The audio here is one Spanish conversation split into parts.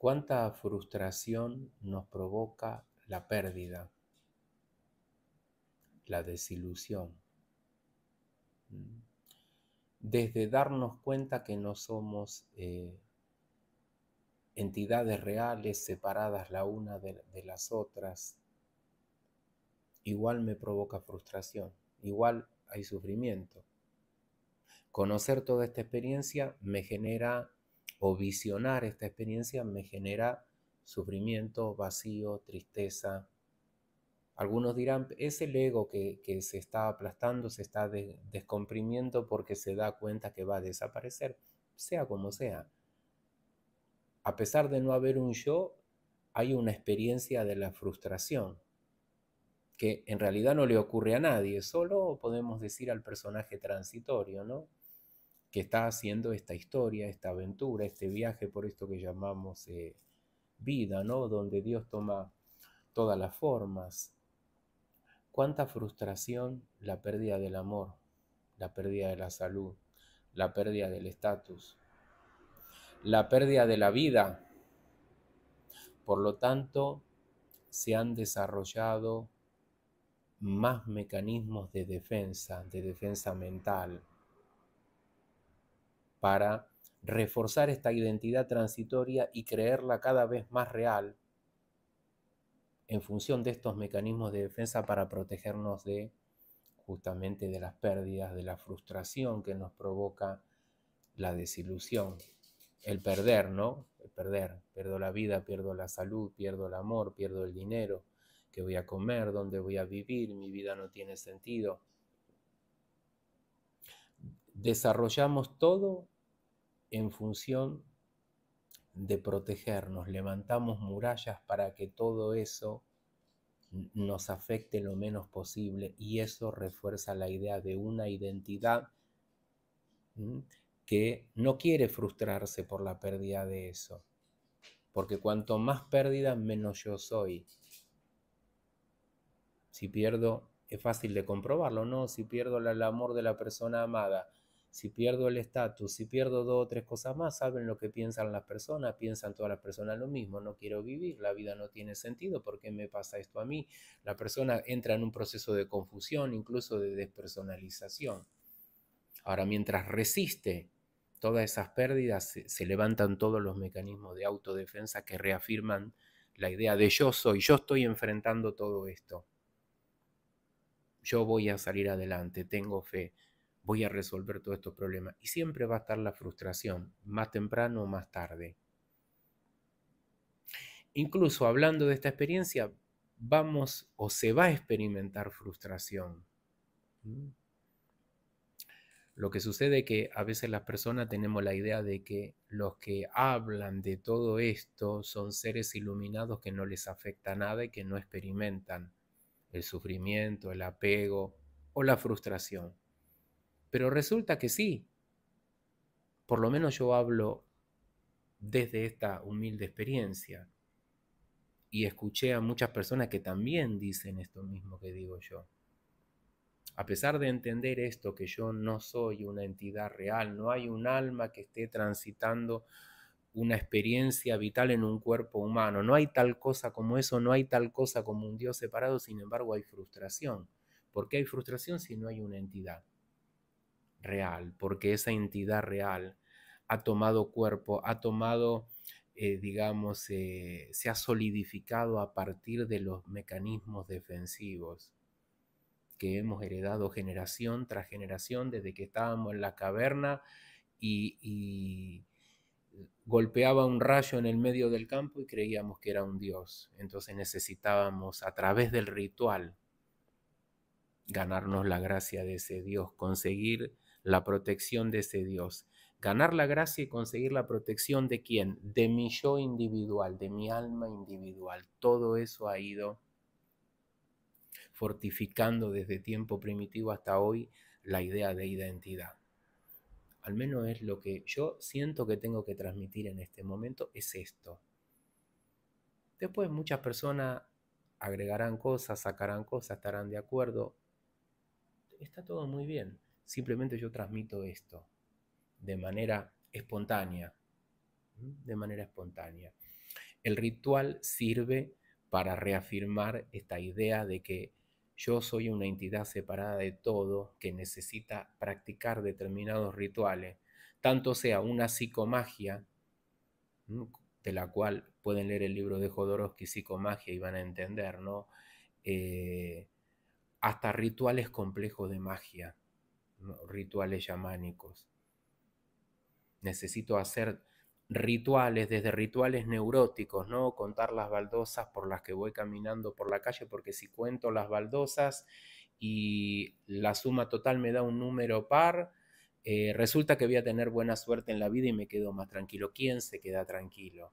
cuánta frustración nos provoca la pérdida, la desilusión. Desde darnos cuenta que no somos eh, entidades reales separadas la una de, de las otras, igual me provoca frustración, igual hay sufrimiento. Conocer toda esta experiencia me genera o visionar esta experiencia me genera sufrimiento, vacío, tristeza. Algunos dirán, es el ego que, se está aplastando, se está descomprimiendo porque se da cuenta que va a desaparecer, sea como sea. A pesar de no haber un yo, hay una experiencia de la frustración, que en realidad no le ocurre a nadie, solo podemos decir al personaje transitorio, ¿no? que está haciendo esta historia, esta aventura, este viaje por esto que llamamos eh, vida, ¿no? Donde Dios toma todas las formas. Cuánta frustración la pérdida del amor, la pérdida de la salud, la pérdida del estatus, la pérdida de la vida. Por lo tanto, se han desarrollado más mecanismos de defensa, de defensa mental, para reforzar esta identidad transitoria y creerla cada vez más real en función de estos mecanismos de defensa para protegernos de justamente de las pérdidas, de la frustración que nos provoca la desilusión, el perder, ¿no? El perder, pierdo la vida, pierdo la salud, pierdo el amor, pierdo el dinero, ¿Qué voy a comer, dónde voy a vivir, mi vida no tiene sentido. Desarrollamos todo en función de protegernos, levantamos murallas para que todo eso nos afecte lo menos posible y eso refuerza la idea de una identidad que no quiere frustrarse por la pérdida de eso, porque cuanto más pérdida, menos yo soy. Si pierdo, es fácil de comprobarlo, ¿no? Si pierdo el amor de la persona amada, si pierdo el estatus, si pierdo dos o tres cosas más, saben lo que piensan las personas, piensan todas las personas lo mismo, no quiero vivir, la vida no tiene sentido, ¿por qué me pasa esto a mí? La persona entra en un proceso de confusión, incluso de despersonalización. Ahora, mientras resiste todas esas pérdidas, se, levantan todos los mecanismos de autodefensa que reafirman la idea de yo soy, yo estoy enfrentando todo esto. Yo voy a salir adelante, tengo fe, voy a resolver todos estos problemas. Y siempre va a estar la frustración, más temprano o más tarde. Incluso hablando de esta experiencia, vamos o se va a experimentar frustración. Mm. Lo que sucede es que a veces las personas tenemos la idea de que los que hablan de todo esto son seres iluminados que no les afecta nada y que no experimentan el sufrimiento, el apego o la frustración. Pero resulta que sí. Por lo menos yo hablo desde esta humilde experiencia. Y escuché a muchas personas que también dicen esto mismo que digo yo. A pesar de entender esto, que yo no soy una entidad real, no hay un alma que esté transitando una experiencia vital en un cuerpo humano. No hay tal cosa como eso, no hay tal cosa como un Dios separado, sin embargo hay frustración. ¿Por qué hay frustración si no hay una entidad? real, porque esa entidad real ha tomado cuerpo, ha tomado, eh, digamos, eh, se ha solidificado a partir de los mecanismos defensivos que hemos heredado generación tras generación desde que estábamos en la caverna y golpeaba un rayo en el medio del campo y creíamos que era un dios. Entonces necesitábamos a través del ritual ganarnos la gracia de ese dios, conseguir la protección de ese Dios. Ganar la gracia y conseguir la protección de quién? De mi yo individual, de mi alma individual. Todo eso ha ido fortificando desde tiempo primitivo hasta hoy la idea de identidad. Al menos es lo que yo siento que tengo que transmitir en este momento, es esto. Después muchas personas agregarán cosas, sacarán cosas, estarán de acuerdo. Está todo muy bien. Simplemente yo transmito esto de manera espontánea, de manera espontánea. El ritual sirve para reafirmar esta idea de que yo soy una entidad separada de todo que necesita practicar determinados rituales, tanto sea una psicomagia, de la cual pueden leer el libro de Jodorowsky, Psicomagia, y van a entender, ¿no? Eh, hasta rituales complejos de magia, rituales chamánicos. Necesito hacer rituales, desde rituales neuróticos, ¿no? Contar las baldosas por las que voy caminando por la calle, porque si cuento las baldosas y la suma total me da un número par, eh, resulta que voy a tener buena suerte en la vida y me quedo más tranquilo. ¿Quién se queda tranquilo?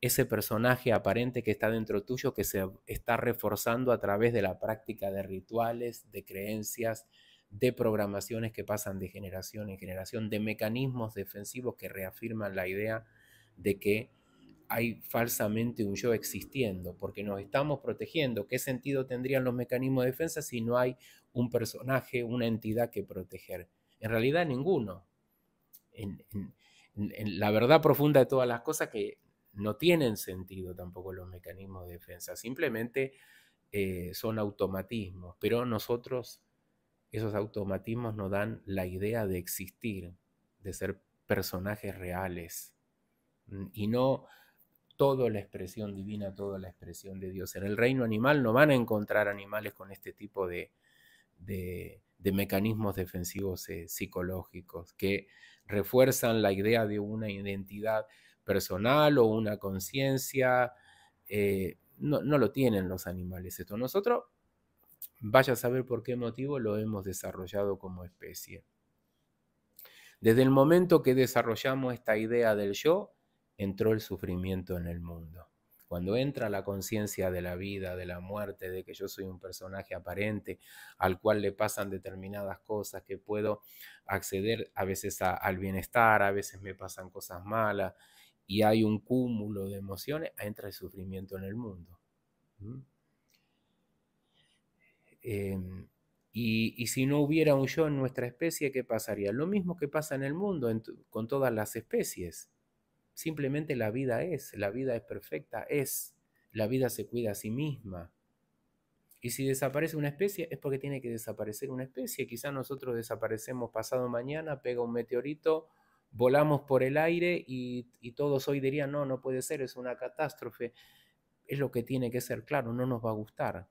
Ese personaje aparente que está dentro tuyo, que se está reforzando a través de la práctica de rituales, de creencias, de programaciones que pasan de generación en generación, de mecanismos defensivos que reafirman la idea de que hay falsamente un yo existiendo, porque nos estamos protegiendo. ¿Qué sentido tendrían los mecanismos de defensa si no hay un personaje, una entidad que proteger? En realidad ninguno. En, la verdad profunda de todas las cosas que no tienen sentido tampoco los mecanismos de defensa, simplemente eh, son automatismos, pero nosotros esos automatismos nos dan la idea de existir, de ser personajes reales mm, y no toda la expresión divina, toda la expresión de Dios. En el reino animal no van a encontrar animales con este tipo de, mecanismos defensivos eh, psicológicos que refuerzan la idea de una identidad personal o una conciencia. Eh, no, no lo tienen los animales esto. Nosotros Vaya a saber por qué motivo lo hemos desarrollado como especie. Desde el momento que desarrollamos esta idea del yo, entró el sufrimiento en el mundo. Cuando entra la conciencia de la vida, de la muerte, de que yo soy un personaje aparente al cual le pasan determinadas cosas, que puedo acceder a veces al bienestar, a veces me pasan cosas malas y hay un cúmulo de emociones, entra el sufrimiento en el mundo. ¿Mm? Em, y, si no hubiera un yo en nuestra especie, ¿qué pasaría? Lo mismo que pasa en el mundo con todas las especies. Simplemente la vida es, la vida es perfecta, es, la vida se cuida a sí misma. Y si desaparece una especie es porque tiene que desaparecer una especie. Quizá nosotros desaparecemos pasado mañana, pega un meteorito, volamos por el aire y, y todos hoy dirían, no, no puede ser, es una catástrofe. Es lo que tiene que ser, claro, no nos va a gustar,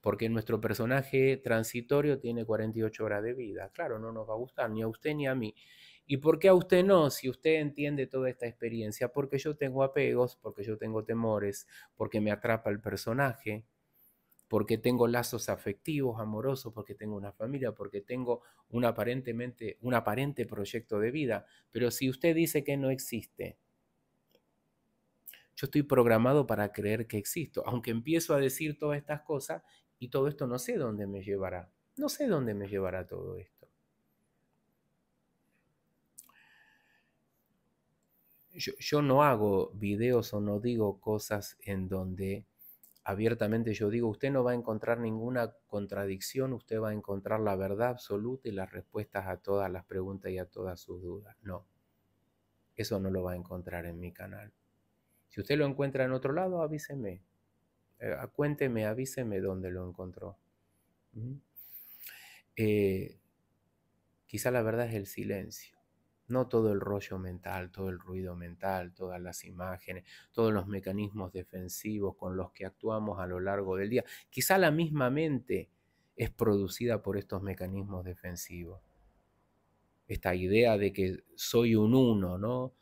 porque nuestro personaje transitorio tiene 48 horas de vida. Claro, no nos va a gustar ni a usted ni a mí. ¿Y por qué a usted no? Si usted entiende toda esta experiencia, porque yo tengo apegos, porque yo tengo temores, porque me atrapa el personaje, porque tengo lazos afectivos, amorosos, porque tengo una familia, porque tengo un, aparentemente, un aparente proyecto de vida. Pero si usted dice que no existe, yo estoy programado para creer que existo. Aunque empiezo a decir todas estas cosas, y todo esto no sé dónde me llevará. No sé dónde me llevará todo esto. Yo, no hago videos o no digo cosas en donde abiertamente yo digo, usted no va a encontrar ninguna contradicción, usted va a encontrar la verdad absoluta y las respuestas a todas las preguntas y a todas sus dudas. No, eso no lo va a encontrar en mi canal. Si usted lo encuentra en otro lado, avíseme. Eh, acuénteme cuénteme, avíseme dónde lo encontró. Eh, quizá la verdad es el silencio, no todo el rollo mental, todo el ruido mental, todas las imágenes, todos los mecanismos defensivos con los que actuamos a lo largo del día. Quizá la misma mente es producida por estos mecanismos defensivos. Esta idea de que soy un uno, ¿no?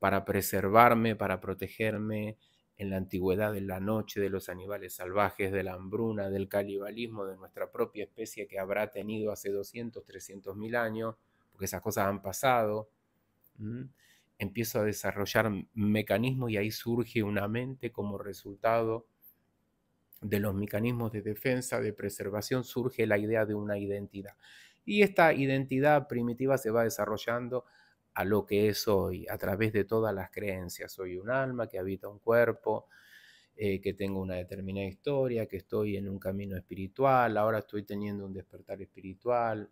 Para preservarme, para protegerme, en la antigüedad en la noche, de los animales salvajes, de la hambruna, del calibalismo de nuestra propia especie que habrá tenido hace 200, 300 mil años, porque esas cosas han pasado. Empiezo a desarrollar mecanismos y ahí surge una mente como resultado de los mecanismos de defensa, de preservación, surge la idea de una identidad. Y esta identidad primitiva se va desarrollando a lo que es hoy, a través de todas las creencias. Soy un alma que habita un cuerpo, eh, que tengo una determinada historia, que estoy en un camino espiritual, ahora estoy teniendo un despertar espiritual,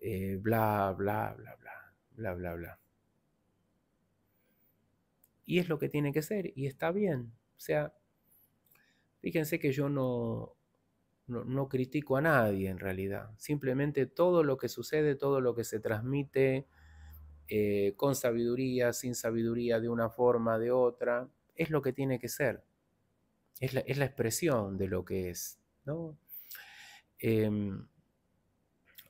eh, bla, bla, bla, bla, bla, bla, bla. Y es lo que tiene que ser, y está bien. O sea, fíjense que yo no critico a nadie en realidad. Simplemente todo lo que sucede, todo lo que se transmite, eh, con sabiduría, sin sabiduría, de una forma, de otra, es lo que tiene que ser. Es la, expresión de lo que es. Em,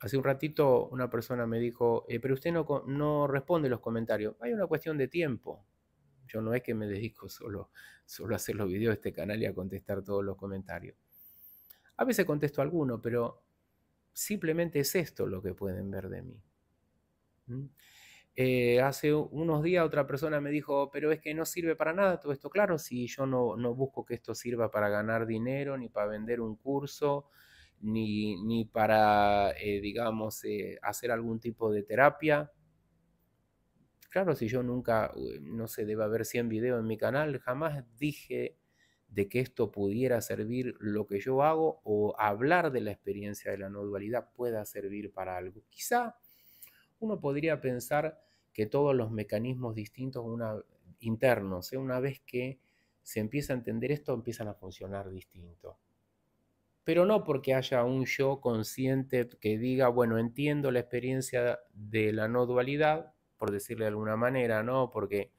hace un ratito una persona me dijo, eh, pero usted no, no responde los comentarios. Hay una cuestión de tiempo. Yo no es que me dedico solo, a hacer los videos de este canal y a contestar todos los comentarios. A veces contesto alguno, pero simplemente es esto lo que pueden ver de mí. Eh, hace unos días otra persona me dijo, pero es que no sirve para nada todo esto. Claro, si yo no, busco que esto sirva para ganar dinero, ni para vender un curso, ni, ni para, eh, digamos, eh, hacer algún tipo de terapia. Claro, si yo nunca, no sé, debe haber 100 videos en mi canal, jamás dije de que esto pudiera servir lo que yo hago o hablar de la experiencia de la no dualidad pueda servir para algo. Quizá uno podría pensar que todos los mecanismos distintos internos, ¿eh? una vez que se empieza a entender esto, empiezan a funcionar distinto. Pero no porque haya un yo consciente que diga, bueno, entiendo la experiencia de la no dualidad, por decirle de alguna manera, ¿no? Porque,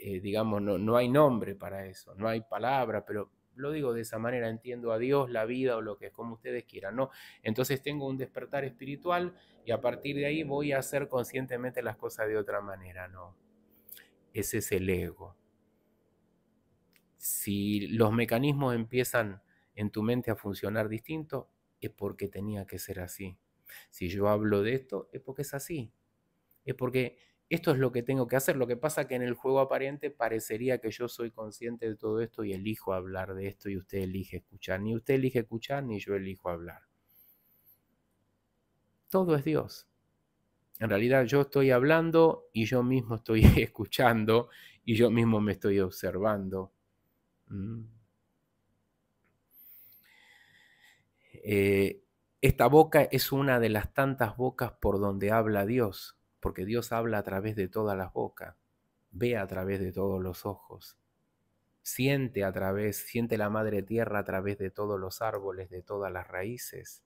eh, digamos, no, no hay nombre para eso, no hay palabra, pero lo digo de esa manera, entiendo a Dios, la vida o lo que es, como ustedes quieran, ¿no? Entonces tengo un despertar espiritual y a partir de ahí voy a hacer conscientemente las cosas de otra manera, ¿no? Ese es el ego. Si los mecanismos empiezan en tu mente a funcionar distinto, es porque tenía que ser así. Si yo hablo de esto, es porque es así. Es porque esto es lo que tengo que hacer. Lo que pasa que en el juego aparente parecería que yo soy consciente de todo esto y elijo hablar de esto y usted elige escuchar. Ni usted elige escuchar ni yo elijo hablar. Todo es Dios. En realidad yo estoy hablando y yo mismo estoy escuchando y yo mismo me estoy observando. Mm. Eh, esta boca es una de las tantas bocas por donde habla Dios porque Dios habla a través de todas las bocas, ve a través de todos los ojos, siente a través, siente la madre tierra a través de todos los árboles, de todas las raíces.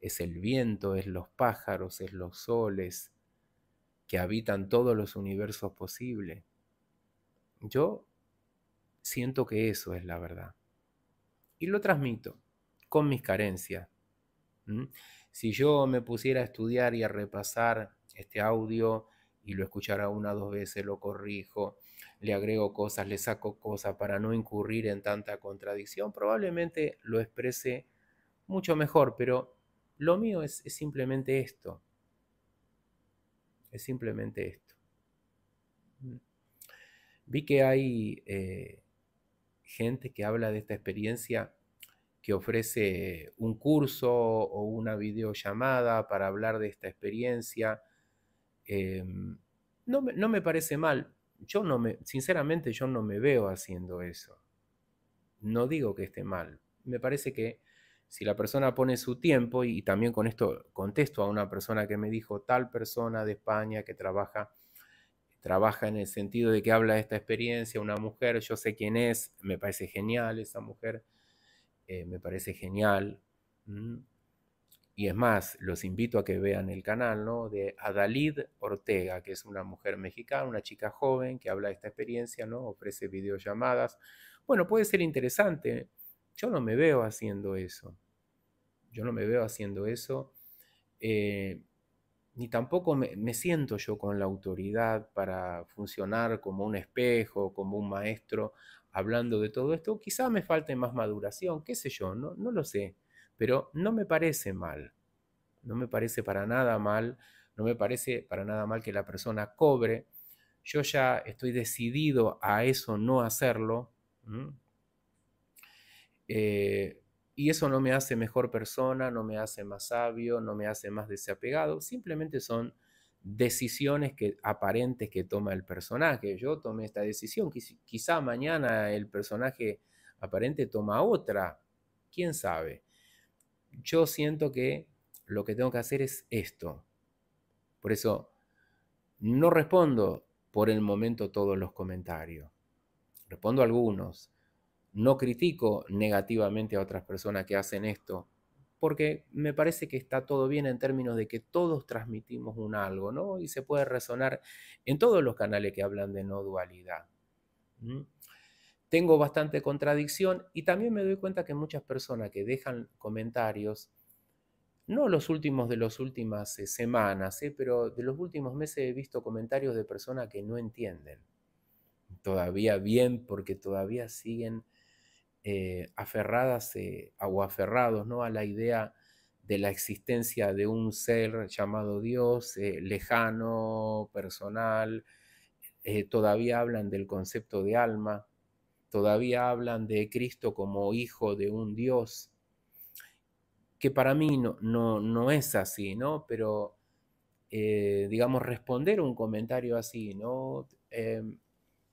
Es el viento, es los pájaros, es los soles que habitan todos los universos posibles. Yo siento que eso es la verdad. Y lo transmito con mis carencias. Si yo me pusiera a estudiar y a repasar este audio y lo escuchará una o dos veces, lo corrijo, le agrego cosas, le saco cosas para no incurrir en tanta contradicción. Probablemente lo exprese mucho mejor, pero lo mío es, simplemente esto. Es simplemente esto. Mm. Vi que hay eh, gente que habla de esta experiencia que ofrece un curso o una videollamada para hablar de esta experiencia Em, no, no, me parece mal. Yo no me, sinceramente, yo no me veo haciendo eso. No digo que esté mal. Me parece que si la persona pone su tiempo, y también con esto contesto a una persona que me dijo, tal persona de España que trabaja, trabaja en el sentido de que habla de esta experiencia, una mujer, yo sé quién es, me parece genial esa mujer, eh, me parece genial y es más, los invito a que vean el canal, ¿no? De Adalid Ortega, que es una mujer mexicana, una chica joven que habla de esta experiencia, ¿no? Ofrece videollamadas. Bueno, puede ser interesante. Yo no me veo haciendo eso. Yo no me veo haciendo eso. Eh, ni tampoco me, siento yo con la autoridad para funcionar como un espejo, como un maestro, hablando de todo esto. Quizá me falte más maduración, qué sé yo, no, no lo sé pero no me parece mal, no me parece para nada mal, no me parece para nada mal que la persona cobre, yo ya estoy decidido a eso no hacerlo, eh, y eso no me hace mejor persona, no me hace más sabio, no me hace más desapegado, simplemente son decisiones que, aparentes que toma el personaje. Yo tomé esta decisión, quizá mañana el personaje aparente toma otra, quién sabe yo siento que lo que tengo que hacer es esto. Por eso, no respondo por el momento todos los comentarios. Respondo algunos. No critico negativamente a otras personas que hacen esto, porque me parece que está todo bien en términos de que todos transmitimos un algo, ¿no? Y se puede resonar en todos los canales que hablan de no dualidad tengo bastante contradicción y también me doy cuenta que muchas personas que dejan comentarios, no los últimos de las últimas eh, semanas, eh, pero de los últimos meses he visto comentarios de personas que no entienden. Todavía bien, porque todavía siguen eh, aferradas o aferrados ¿no? a la idea de la existencia de un ser llamado Dios, lejano, personal. todavía hablan del concepto de alma todavía hablan de Cristo como hijo de un Dios, que para mí no, no, es así, ¿no? Pero, eh, digamos, responder un comentario así, ¿no? Em,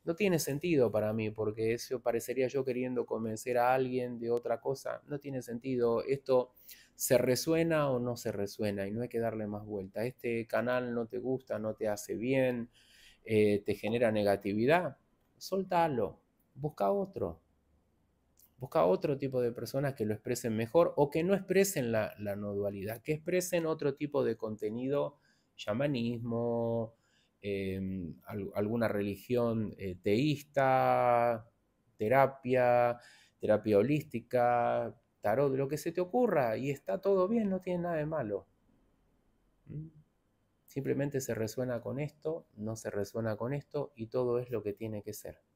no tiene sentido para mí, porque eso parecería yo queriendo convencer a alguien de otra cosa. No tiene sentido. Esto se resuena o no se resuena y no hay que darle más vuelta. Este canal no te gusta, no te hace bien, eh, te genera negatividad. Soltalo, busca otro. Busca otro tipo de personas que lo expresen mejor o que no expresen la, no dualidad, que expresen otro tipo de contenido, chamanismo, em, alguna religión eh, teísta, terapia, terapia holística, tarot, lo que se te ocurra, y está todo bien, no tiene nada de malo. ¿Mm? Simplemente se resuena con esto, no se resuena con esto, y todo es lo que tiene que ser.